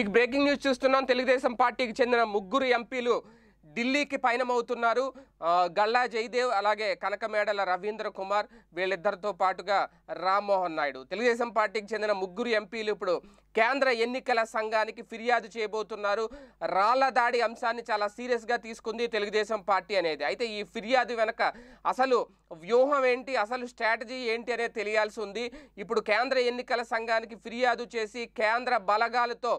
మీకు breaking news చూస్తున్నాం తెలుగుదేశం పార్టీకి చెందిన ముగ్గురు ఎంపీలు ఢిల్లీకి పయనమవుతున్నారు గల్లా జయదేవ్ అలాగే కనకమేడల రవీంద్ర కుమార్ వీళ్ళిద్దరితో పాటుగా రామ్మోహన్ నాయుడు తెలుగుదేశం పార్టీకి చెందిన ముగ్గురు ఎంపీలు ఇప్పుడు కేంద్ర ఎన్నికల సంఘానికి ఫిర్యాదు చేయబోతున్నారు రాళ్ల దాడి అంశాన్ని చాలా సీరియస్గా తీసుకుంది తెలుగుదేశం పార్టీ అనేది అయితే ఈ ఫిర్యాదు వెనక అసలు వ్యూహం ఏంటి అసలు స్ట్రాటజీ ఏంటి అనేది తెలియాల్సి ఉంది ఇప్పుడు కేంద్ర ఎన్నికల సంఘానికి ఫిర్యాదు చేసి కేంద్ర బలగాలతో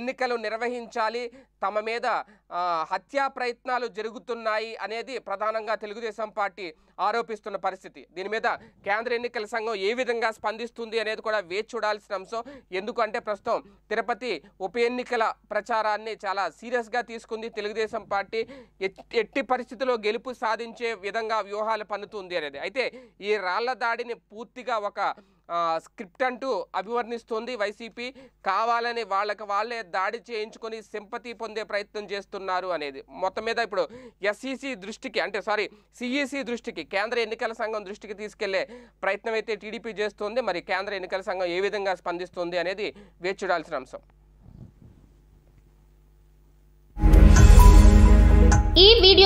ఎన్నికలు నిర్వహించాలి తమ మీద హత్యా ప్రయత్నాలు జరుగుతున్నాయి అనేది ప్రధానంగా తెలుగుదేశం పార్టీ ఆరోపిస్తున్న పరిస్థితి దీని మీద కేంద్ర ఎన్నికల సంఘం ఏ విధంగా స్పందిస్తుంది అనేది కూడా వేచి చూడాల్సిన అంశం ఎందుకంటే ప్రస్తుతం తిరుపతి ఉప ఎన్నికల ప్రచారాన్ని చాలా సీరియస్గా తీసుకుంది తెలుగుదేశం పార్టీ ఎట్టి పరిస్థితిలో గెలుపు సాధించే విధంగా వ్యూహాలు పన్నుతుంది అనేది అయితే ఈ రాళ్ల దాడిని పూర్తిగా ఒక స్క్రిప్ట్ అంటూ అభివర్ణిస్తోంది వైసీపీ కావాలని వాళ్ళకి వాళ్ళే దాడి చేయించుకొని సింపతి పొందే ప్రయత్నం చేస్తున్నారు అనేది మొత్తం మీద ఇప్పుడు ఎస్ఈసి దృష్టికి అంటే సారీ సిఈసి దృష్టికి కేంద్ర ఎన్నికల సంఘం దృష్టికి తీసుకెళ్లే ప్రయత్నం అయితే టీడీపీ చేస్తోంది మరి కేంద్ర ఎన్నికల సంఘం ఏ విధంగా స్పందిస్తుంది అనేది వేచి అంశం